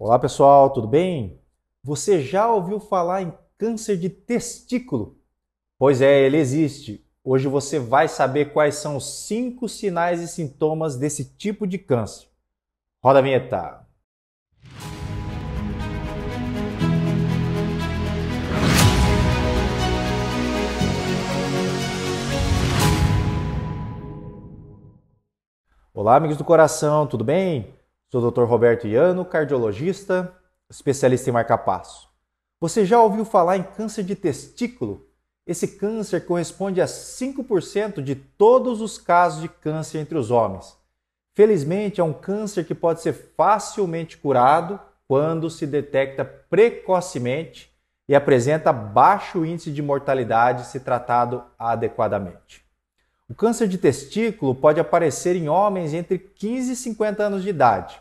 Olá pessoal, tudo bem? Você já ouviu falar em câncer de testículo? Pois é, ele existe. Hoje você vai saber quais são os cinco sinais e sintomas desse tipo de câncer. Roda a vinheta! Olá, amigos do coração, tudo bem? Sou o Dr. Roberto Iano, cardiologista, especialista em marcapasso. Você já ouviu falar em câncer de testículo? Esse câncer corresponde a 5% de todos os casos de câncer entre os homens. Felizmente, é um câncer que pode ser facilmente curado quando se detecta precocemente e apresenta baixo índice de mortalidade se tratado adequadamente. O câncer de testículo pode aparecer em homens entre 15 e 50 anos de idade.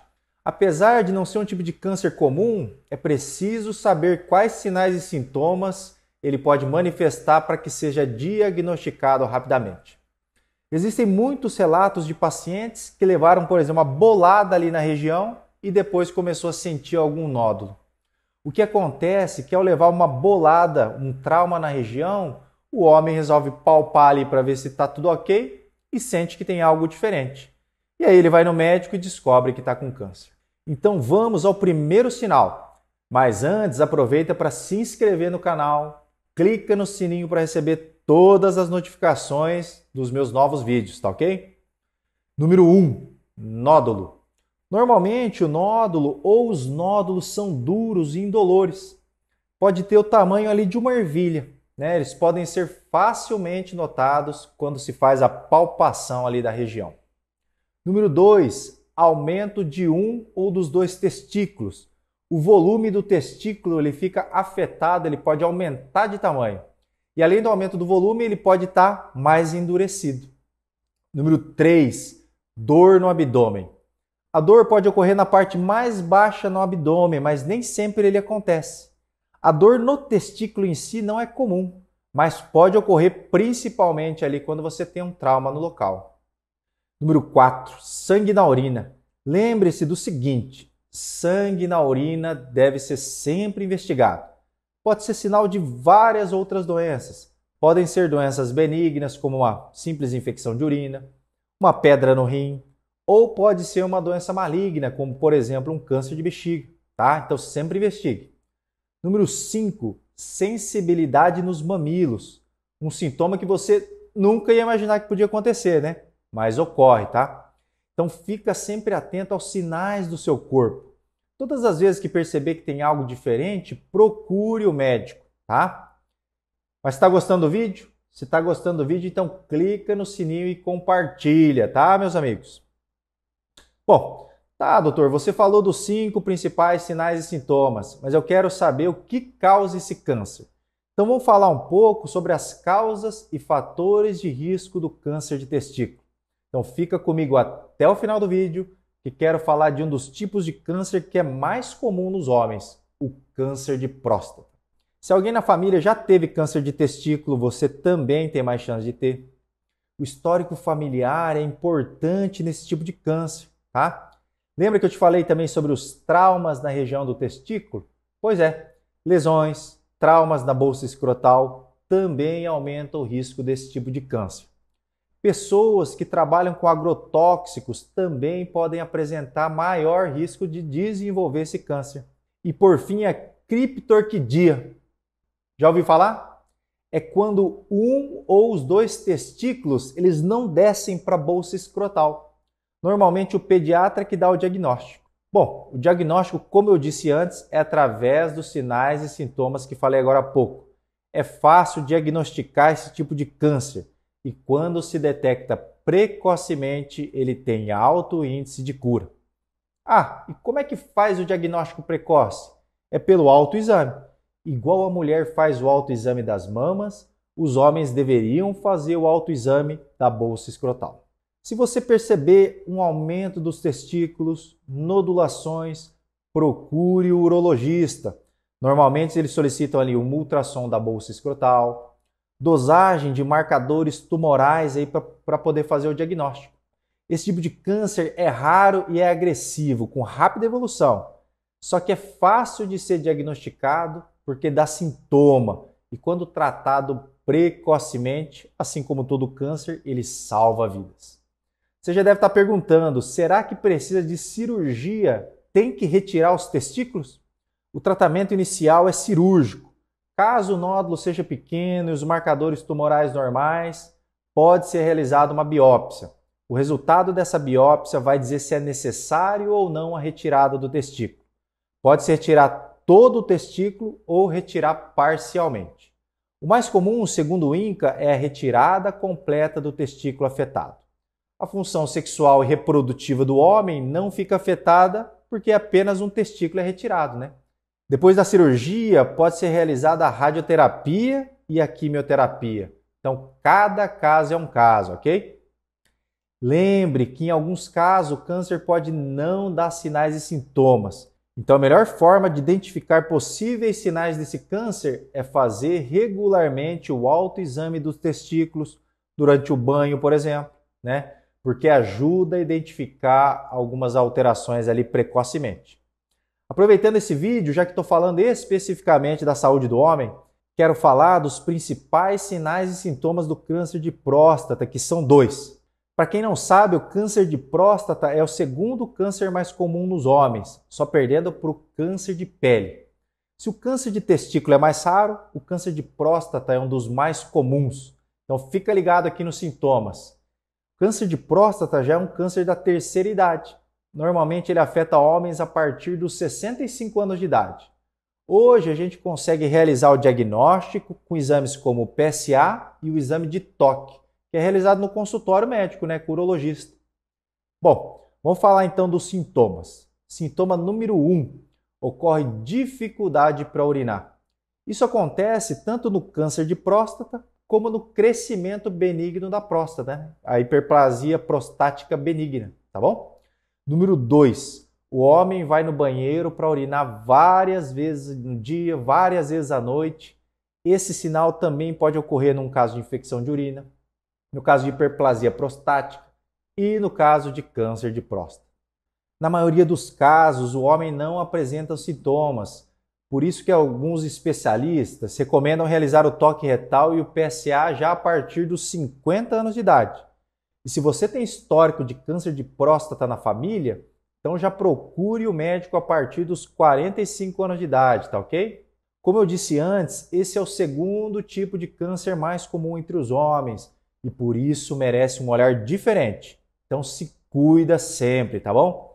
Apesar de não ser um tipo de câncer comum, é preciso saber quais sinais e sintomas ele pode manifestar para que seja diagnosticado rapidamente. Existem muitos relatos de pacientes que levaram, por exemplo, uma bolada ali na região e depois começou a sentir algum nódulo. O que acontece é que ao levar uma bolada, um trauma na região, o homem resolve palpar ali para ver se está tudo ok e sente que tem algo diferente. E aí ele vai no médico e descobre que está com câncer. Então vamos ao primeiro sinal. Mas antes, aproveita para se inscrever no canal, clica no sininho para receber todas as notificações dos meus novos vídeos, tá ok? Número 1, um, nódulo. Normalmente o nódulo ou os nódulos são duros e indolores. Pode ter o tamanho ali de uma ervilha, né? Eles podem ser facilmente notados quando se faz a palpação ali da região. Número 2, aumento de um ou dos dois testículos. O volume do testículo ele fica afetado, ele pode aumentar de tamanho. E além do aumento do volume, ele pode estar tá mais endurecido. Número 3, dor no abdômen. A dor pode ocorrer na parte mais baixa no abdômen, mas nem sempre ele acontece. A dor no testículo em si não é comum, mas pode ocorrer principalmente ali quando você tem um trauma no local. Número 4, sangue na urina. Lembre-se do seguinte: sangue na urina deve ser sempre investigado. Pode ser sinal de várias outras doenças. Podem ser doenças benignas, como uma simples infecção de urina, uma pedra no rim, ou pode ser uma doença maligna, como por exemplo um câncer de bexiga, tá? Então sempre investigue. Número 5, sensibilidade nos mamilos. Um sintoma que você nunca ia imaginar que podia acontecer, né? Mas ocorre, tá? Então fica sempre atento aos sinais do seu corpo. Todas as vezes que perceber que tem algo diferente, procure o médico, tá? Mas está gostando do vídeo? Se está gostando do vídeo, então clica no sininho e compartilha, tá, meus amigos? Bom, tá, doutor, você falou dos cinco principais sinais e sintomas, mas eu quero saber o que causa esse câncer. Então vamos falar um pouco sobre as causas e fatores de risco do câncer de testículo. Então fica comigo até o final do vídeo que quero falar de um dos tipos de câncer que é mais comum nos homens, o câncer de próstata. Se alguém na família já teve câncer de testículo, você também tem mais chance de ter. O histórico familiar é importante nesse tipo de câncer, tá? Lembra que eu te falei também sobre os traumas na região do testículo? Pois é, lesões, traumas na bolsa escrotal também aumentam o risco desse tipo de câncer. Pessoas que trabalham com agrotóxicos também podem apresentar maior risco de desenvolver esse câncer. E por fim, a é criptorquidia. Já ouviu falar? É quando um ou os dois testículos eles não descem para a bolsa escrotal. Normalmente o pediatra é que dá o diagnóstico. Bom, o diagnóstico, como eu disse antes, é através dos sinais e sintomas que falei agora há pouco. É fácil diagnosticar esse tipo de câncer e quando se detecta precocemente, ele tem alto índice de cura. Ah, e como é que faz o diagnóstico precoce? É pelo autoexame. Igual a mulher faz o autoexame das mamas, os homens deveriam fazer o autoexame da bolsa escrotal. Se você perceber um aumento dos testículos, nodulações, procure o urologista. Normalmente eles solicitam ali um ultrassom da bolsa escrotal, dosagem de marcadores tumorais para poder fazer o diagnóstico. Esse tipo de câncer é raro e é agressivo, com rápida evolução. Só que é fácil de ser diagnosticado porque dá sintoma e quando tratado precocemente, assim como todo câncer, ele salva vidas. Você já deve estar perguntando: será que precisa de cirurgia? Tem que retirar os testículos? O tratamento inicial é cirúrgico Caso o nódulo seja pequeno e os marcadores tumorais normais, pode ser realizada uma biópsia. O resultado dessa biópsia vai dizer se é necessário ou não a retirada do testículo. Pode-se retirar todo o testículo ou retirar parcialmente. O mais comum, segundo o INCA, é a retirada completa do testículo afetado. A função sexual e reprodutiva do homem não fica afetada porque apenas um testículo é retirado, né? Depois da cirurgia, pode ser realizada a radioterapia e a quimioterapia. Então, cada caso é um caso, ok? Lembre que em alguns casos o câncer pode não dar sinais e sintomas. Então, a melhor forma de identificar possíveis sinais desse câncer é fazer regularmente o autoexame dos testículos durante o banho, por exemplo, né? Porque ajuda a identificar algumas alterações ali precocemente. Aproveitando esse vídeo, já que estou falando especificamente da saúde do homem, quero falar dos principais sinais e sintomas do câncer de próstata, que são dois. Para quem não sabe, o câncer de próstata é o segundo câncer mais comum nos homens, só perdendo para o câncer de pele. Se o câncer de testículo é mais raro, o câncer de próstata é um dos mais comuns. Então fica ligado aqui nos sintomas. O câncer de próstata já é um câncer da terceira idade Normalmente ele afeta homens a partir dos 65 anos de idade. Hoje a gente consegue realizar o diagnóstico com exames como o PSA e o exame de toque, que é realizado no consultório médico, né, urologista. Bom, vamos falar então dos sintomas. Sintoma número 1: um, ocorre dificuldade para urinar. Isso acontece tanto no câncer de próstata como no crescimento benigno da próstata, né? a hiperplasia prostática benigna, tá bom? Número 2. O homem vai no banheiro para urinar várias vezes no dia, várias vezes à noite. Esse sinal também pode ocorrer num caso de infecção de urina, no caso de hiperplasia prostática e no caso de câncer de próstata. Na maioria dos casos, o homem não apresenta sintomas, por isso que alguns especialistas recomendam realizar o toque retal e o PSA já a partir dos 50 anos de idade. E se você tem histórico de câncer de próstata na família, então já procure o médico a partir dos 45 anos de idade, tá ok? Como eu disse antes, esse é o segundo tipo de câncer mais comum entre os homens e por isso merece um olhar diferente. Então se cuida sempre, tá bom?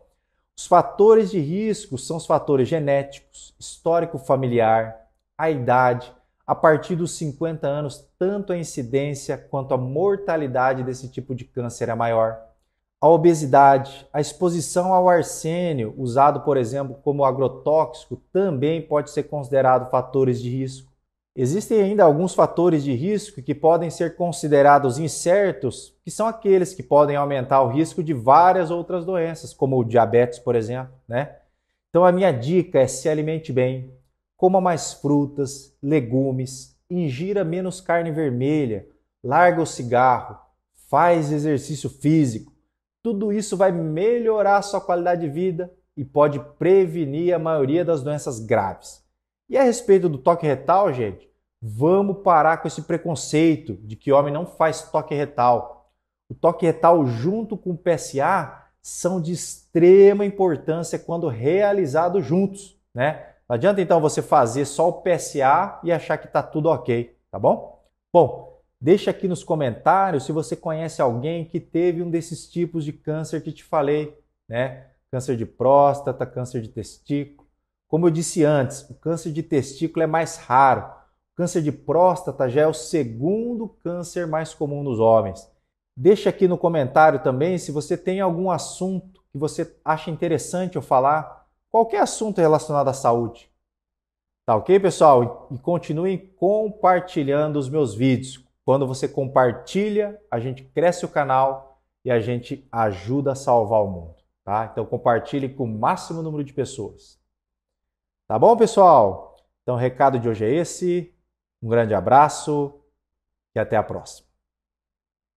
Os fatores de risco são os fatores genéticos, histórico familiar, a idade, a partir dos 50 anos, tanto a incidência quanto a mortalidade desse tipo de câncer é maior. A obesidade, a exposição ao arsênio, usado por exemplo como agrotóxico, também pode ser considerado fatores de risco. Existem ainda alguns fatores de risco que podem ser considerados incertos, que são aqueles que podem aumentar o risco de várias outras doenças, como o diabetes, por exemplo, né? Então a minha dica é se alimente bem, Coma mais frutas, legumes, ingira menos carne vermelha, larga o cigarro, faz exercício físico. Tudo isso vai melhorar sua qualidade de vida e pode prevenir a maioria das doenças graves. E a respeito do toque retal, gente, vamos parar com esse preconceito de que homem não faz toque retal. O toque retal junto com o PSA são de extrema importância quando realizados juntos, né? Não adianta então você fazer só o PSA e achar que está tudo ok, tá bom? Bom, deixa aqui nos comentários se você conhece alguém que teve um desses tipos de câncer que te falei, né? Câncer de próstata, câncer de testículo. Como eu disse antes, o câncer de testículo é mais raro. O câncer de próstata já é o segundo câncer mais comum nos homens. Deixa aqui no comentário também se você tem algum assunto que você acha interessante eu falar qualquer assunto relacionado à saúde. Tá ok, pessoal? E continuem compartilhando os meus vídeos. Quando você compartilha, a gente cresce o canal e a gente ajuda a salvar o mundo. Tá? Então compartilhe com o máximo número de pessoas. Tá bom, pessoal? Então o recado de hoje é esse. Um grande abraço e até a próxima.